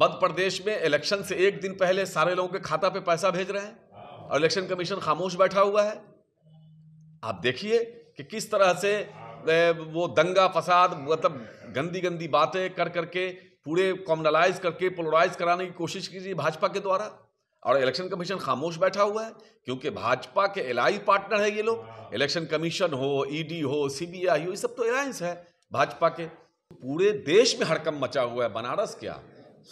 मध्य प्रदेश में इलेक्शन से एक दिन पहले सारे लोगों के खाता पे पैसा भेज रहे हैं और इलेक्शन कमीशन खामोश बैठा हुआ है आप देखिए कि किस तरह से वो दंगा फसाद मतलब गंदी गंदी बातें कर करके पूरे कॉमनलाइज करके पोलराइज कराने की कोशिश की भाजपा के द्वारा और इलेक्शन कमीशन खामोश बैठा हुआ है क्योंकि भाजपा के एलाई पार्टनर है ये लोग इलेक्शन कमीशन हो ईडी हो सीबीआई हो ये सब तो एलायंस है भाजपा के पूरे देश में हड़कम मचा हुआ है बनारस क्या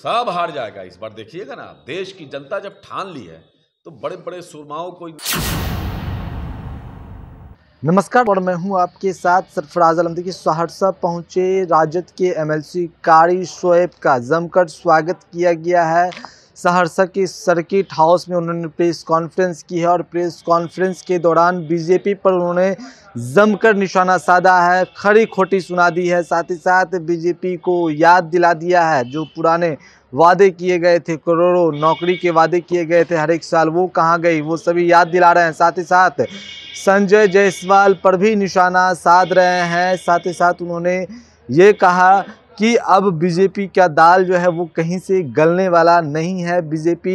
सब हार जाएगा इस बार देखिएगा ना देश की जनता जब ठान ली है तो बड़े बड़े सुरमाओं को नमस्कार और मैं हूं आपके साथ सरफराज आलम देखिए सहरसा पहुंचे राजद के एमएलसी कारी शोएब का जमकर स्वागत किया गया है सहरसा की सर्किट हाउस में उन्होंने प्रेस कॉन्फ्रेंस की है और प्रेस कॉन्फ्रेंस के दौरान बीजेपी पर उन्होंने जमकर निशाना साधा है खड़ी खोटी सुना दी है साथ ही साथ बीजेपी को याद दिला दिया है जो पुराने वादे किए गए थे करोड़ों नौकरी के वादे किए गए थे हर एक साल वो कहाँ गई वो सभी याद दिला रहे हैं साथ ही साथ संजय जायसवाल पर भी निशाना साध रहे हैं साथ ही साथ उन्होंने ये कहा कि अब बीजेपी का दाल जो है वो कहीं से गलने वाला नहीं है बीजेपी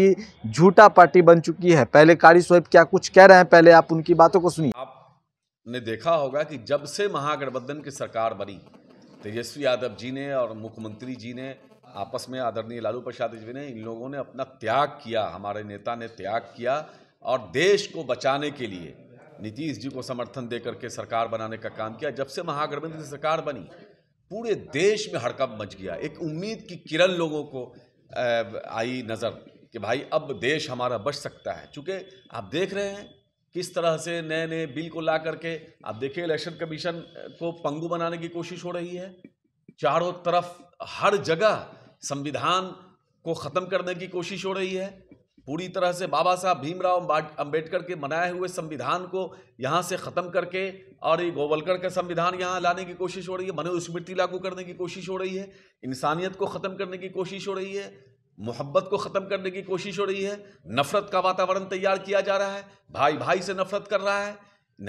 झूठा पार्टी बन चुकी है पहले कारी सोहेब क्या कुछ कह रहे हैं पहले आप उनकी बातों को सुनिए आपने देखा होगा कि जब से महागठबंधन की सरकार बनी तेजस्वी यादव जी ने और मुख्यमंत्री जी ने आपस में आदरणीय लालू प्रसाद जी ने इन लोगों ने अपना त्याग किया हमारे नेता ने त्याग किया और देश को बचाने के लिए नीतीश जी को समर्थन दे करके सरकार बनाने का काम किया जब से महागठबंधन की सरकार बनी पूरे देश में हड़कंप मच गया एक उम्मीद की किरण लोगों को आई नज़र कि भाई अब देश हमारा बच सकता है चूँकि आप देख रहे हैं किस तरह से नए नए बिल को ला करके आप देखिए इलेक्शन कमीशन को पंगु बनाने की कोशिश हो रही है चारों तरफ हर जगह संविधान को ख़त्म करने की कोशिश हो रही है पूरी तरह से बाबा साहब भीमराव अंबेडकर के मनाए हुए संविधान को यहाँ से ख़त्म करके और ये गोवलकर का संविधान यहाँ लाने की कोशिश हो रही है मनुस्मृति लागू करने की कोशिश हो रही है इंसानियत को ख़त्म करने की कोशिश हो रही है मोहब्बत को ख़त्म करने की कोशिश हो रही है नफ़रत का वातावरण तैयार किया जा रहा है भाई भाई से नफ़रत कर रहा है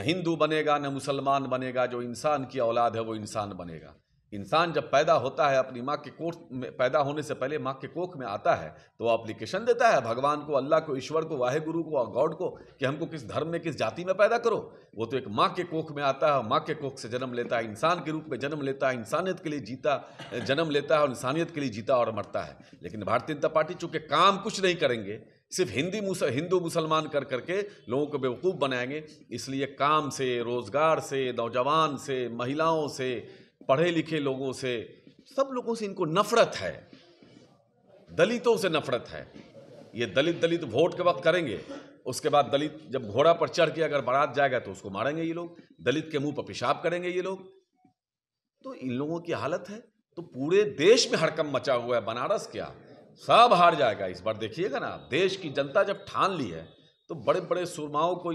न हिंदू बनेगा न मुसलमान बनेगा जो इंसान की औलाद है वो इंसान बनेगा इंसान जब पैदा होता है अपनी माँ के कोख में पैदा होने से पहले माँ के कोख में आता है तो वह अप्लीकेशन देता है भगवान को अल्लाह को ईश्वर को वाहे गुरु को और गॉड को कि हमको किस धर्म में किस जाति में पैदा करो वो तो एक माँ के कोख में आता है माँ के कोख से जन्म लेता है इंसान के रूप में जन्म लेता है इंसानियत के लिए जीता जन्म लेता है और इंसानियत के लिए जीता और मरता है लेकिन भारतीय जनता पार्टी चूँकि काम कुछ नहीं करेंगे सिर्फ हिंदी हिंदू मुसलमान कर करके लोगों को बेवकूफ़ बनाएंगे इसलिए काम से रोज़गार से नौजवान से महिलाओं से पढ़े लिखे लोगों से सब लोगों से इनको नफरत है दलितों से नफरत है ये दलित दलित वोट के वक्त करेंगे उसके बाद दलित जब घोड़ा पर चढ़ के अगर बारात जाएगा तो उसको मारेंगे ये लोग दलित के मुंह पर पेशाब करेंगे ये लोग तो इन लोगों की हालत है तो पूरे देश में हड़कम मचा हुआ है बनारस क्या सब हार जाएगा इस बार देखिएगा ना देश की जनता जब ठान ली है तो बड़े बड़े सुरमाओं को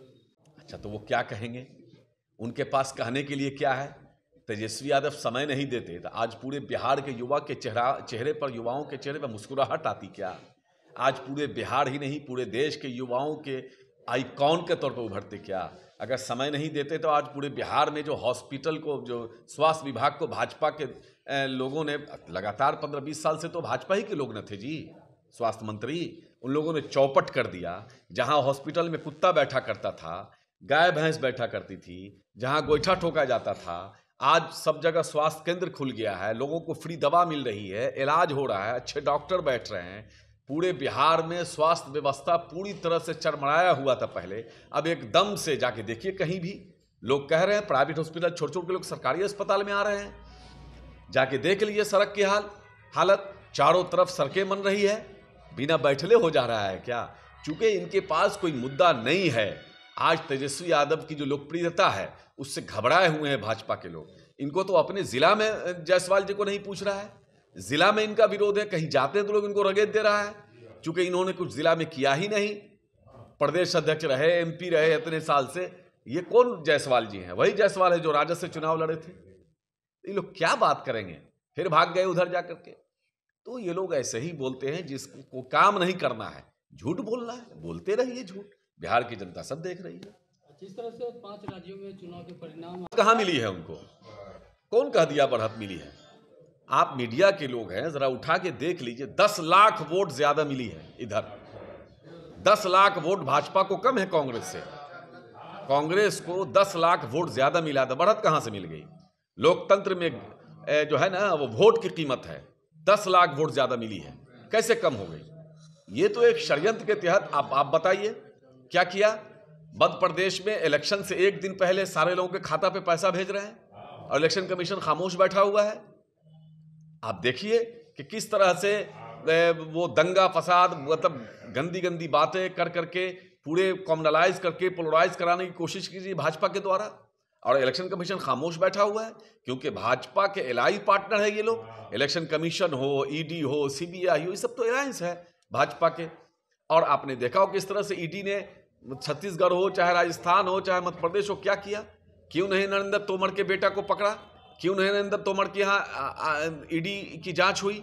अच्छा तो वो क्या कहेंगे उनके पास कहने के लिए क्या है तेजस्वी यादव समय नहीं देते तो आज पूरे बिहार के युवा के चेहरा चेहरे पर युवाओं के चेहरे पर मुस्कुराहट आती क्या आज पूरे बिहार ही नहीं पूरे देश के युवाओं के आइकॉन के तौर पर उभरते क्या अगर समय नहीं देते तो आज पूरे बिहार में जो हॉस्पिटल को जो स्वास्थ्य विभाग को भाजपा के लोगों ने लगातार पंद्रह बीस साल से तो भाजपा ही के लोग न थे जी स्वास्थ्य मंत्री उन लोगों ने चौपट कर दिया जहाँ हॉस्पिटल में कुत्ता बैठा करता था गाय भैंस बैठा करती थी जहाँ गोइठा ठोका जाता था आज सब जगह स्वास्थ्य केंद्र खुल गया है लोगों को फ्री दवा मिल रही है इलाज हो रहा है अच्छे डॉक्टर बैठ रहे हैं पूरे बिहार में स्वास्थ्य व्यवस्था पूरी तरह से चरमराया हुआ था पहले अब एकदम से जाके देखिए कहीं भी लोग कह रहे हैं प्राइवेट हॉस्पिटल छोड़ छोड़ के लोग सरकारी अस्पताल में आ रहे हैं जाके देख लीजिए सड़क की हाल हालत चारों तरफ सड़कें बन रही है बिना बैठले हो जा रहा है क्या चूंकि इनके पास कोई मुद्दा नहीं है आज तेजस्वी यादव की जो लोकप्रियता है उससे घबराए हुए हैं भाजपा के लोग इनको तो अपने जिला में जायसवाल जी को नहीं पूछ रहा है जिला में इनका विरोध है कहीं जाते हैं तो लोग इनको रगेद दे रहा है चूंकि इन्होंने कुछ जिला में किया ही नहीं प्रदेश अध्यक्ष रहे एमपी रहे इतने साल से ये कौन जायसवाल जी हैं वही जायसवाल है जो राजद से चुनाव लड़े थे ये लोग क्या बात करेंगे फिर भाग गए उधर जा करके तो ये लोग ऐसे ही बोलते हैं जिसको काम नहीं करना है झूठ बोलना है बोलते रहिए झूठ बिहार की जनता सब देख रही है जिस अच्छा, तरह से पांच राज्यों में चुनाव के परिणाम कहाँ मिली है उनको कौन कह दिया बढ़त मिली है आप मीडिया के लोग हैं जरा उठा के देख लीजिए दस लाख वोट ज्यादा मिली है इधर दस लाख वोट भाजपा को कम है कांग्रेस से कांग्रेस को दस लाख वोट ज्यादा मिला था बढ़त कहाँ से मिल गई लोकतंत्र में जो है ना वो वोट की कीमत है दस लाख वोट ज्यादा मिली है कैसे कम हो गई ये तो एक षडयंत्र के तहत आप आप बताइए क्या किया मध्य प्रदेश में इलेक्शन से एक दिन पहले सारे लोगों के खाता पे पैसा भेज रहे हैं और इलेक्शन कमीशन खामोश बैठा हुआ है आप देखिए कि किस तरह से वो दंगा फसाद मतलब गंदी गंदी बातें कर करके पूरे कॉमनलाइज करके पोलराइज कराने की कोशिश की भाजपा के द्वारा और इलेक्शन कमीशन खामोश बैठा हुआ है क्योंकि भाजपा के एलाई पार्टनर है ये लोग इलेक्शन हाँ। कमीशन हो ईडी e हो सीबीआई हो ये सब तो अलायंस है भाजपा के और आपने देखा हो किस तरह से ईडी ने छत्तीसगढ़ हो चाहे राजस्थान हो चाहे मध्य प्रदेश हो क्या किया क्यों नहीं नरेंद्र तोमर के बेटा को पकड़ा क्यों नहीं नरेंद्र तोमर के यहाँ ईडी की जांच हुई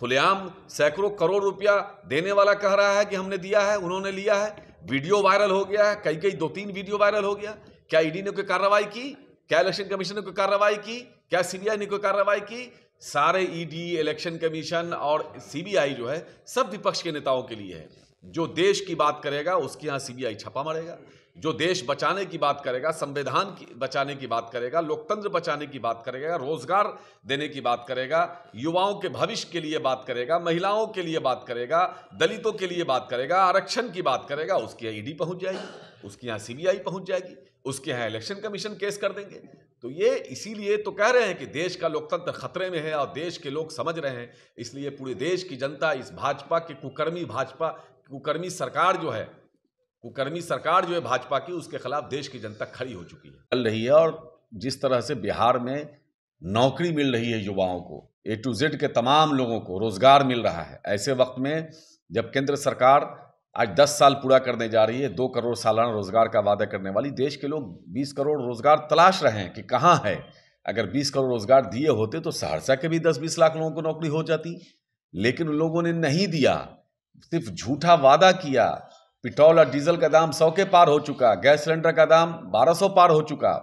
खुलेआम सैकड़ों करोड़ रुपया देने वाला कह रहा है कि हमने दिया है उन्होंने लिया है वीडियो वायरल हो गया है कई कई दो तीन वीडियो वायरल हो गया क्या ईडी ने कोई कार्रवाई की क्या इलेक्शन कमीशन ने कोई कार्रवाई की क्या सीबीआई ने कोई कार्रवाई की सारे ईडी इलेक्शन कमीशन और सीबीआई जो है सब विपक्ष के नेताओं के लिए है जो देश की बात करेगा उसके यहाँ सीबीआई छपा मरेगा जो देश बचाने की बात करेगा संविधान की बचाने की बात करेगा लोकतंत्र बचाने की बात करेगा रोजगार देने की बात करेगा युवाओं के भविष्य के लिए बात करेगा महिलाओं के लिए बात करेगा दलितों के लिए बात करेगा आरक्षण की बात करेगा उसके यहाँ ईडी e पहुंच जाएगी उसके यहाँ सीबीआई पहुंच जाएगी उसके यहाँ इलेक्शन कमीशन केस कर देंगे तो ये इसीलिए तो कह रहे हैं कि देश का लोकतंत्र खतरे में है और देश के लोग समझ रहे हैं इसलिए पूरे देश की जनता इस भाजपा के कुकर्मी भाजपा कुकर्मी सरकार जो है कुकर्मी सरकार जो है भाजपा की उसके खिलाफ देश की जनता खड़ी हो चुकी है चल रही है और जिस तरह से बिहार में नौकरी मिल रही है युवाओं को ए टू जेड के तमाम लोगों को रोजगार मिल रहा है ऐसे वक्त में जब केंद्र सरकार आज 10 साल पूरा करने जा रही है दो करोड़ सालाना रोजगार का वादा करने वाली देश के लोग 20 करोड़ रोजगार तलाश रहे हैं कि कहाँ है अगर 20 करोड़ रोजगार दिए होते तो सहरसा के भी 10-20 लाख लोगों को नौकरी हो जाती लेकिन उन लोगों ने नहीं दिया सिर्फ झूठा वादा किया पेट्रोल और डीजल का दाम सौ के पार हो चुका गैस सिलेंडर का दाम बारह सौ पार हो चुका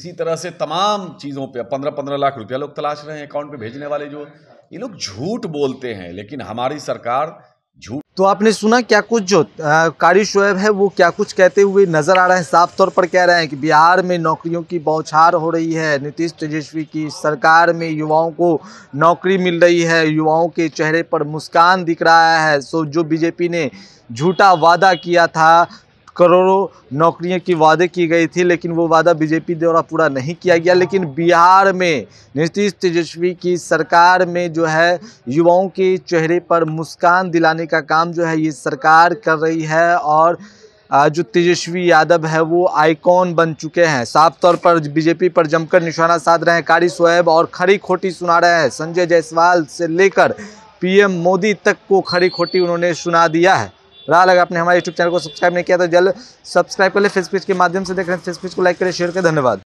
इसी तरह से तमाम चीज़ों पर पंद्रह पंद्रह लाख रुपया लोग तलाश रहे हैं अकाउंट पर भेजने वाले जो ये लोग झूठ बोलते हैं लेकिन हमारी सरकार झूठ तो आपने सुना क्या कुछ जो कारी शोएब है वो क्या कुछ कहते हुए नज़र आ रहा है साफ तौर पर कह रहे हैं कि बिहार में नौकरियों की बौछार हो रही है नीतीश तेजस्वी की सरकार में युवाओं को नौकरी मिल रही है युवाओं के चेहरे पर मुस्कान दिख रहा है सो जो बीजेपी ने झूठा वादा किया था करोड़ों नौकरियों की वादे की गई थी लेकिन वो वादा बीजेपी द्वारा पूरा नहीं किया गया लेकिन बिहार में नीतीश तेजस्वी की सरकार में जो है युवाओं के चेहरे पर मुस्कान दिलाने का काम जो है ये सरकार कर रही है और जो तेजस्वी यादव है वो आइकॉन बन चुके हैं साफ तौर पर बीजेपी पर जमकर निशाना साध रहे हैं कारी शोएब और खड़ी खोटी सुना रहे हैं संजय जायसवाल से लेकर पीएम मोदी तक को खड़ी खोटी उन्होंने सुना दिया है रहा अगर आपने हमारे यूट्यूब चैनल को सब्सक्राइब नहीं किया तो जल्द सब्सक्राइब कर ले फेसपेज के माध्यम से देख रहे हैं फेसपेज को लाइक करें शेयर करें धन्यवाद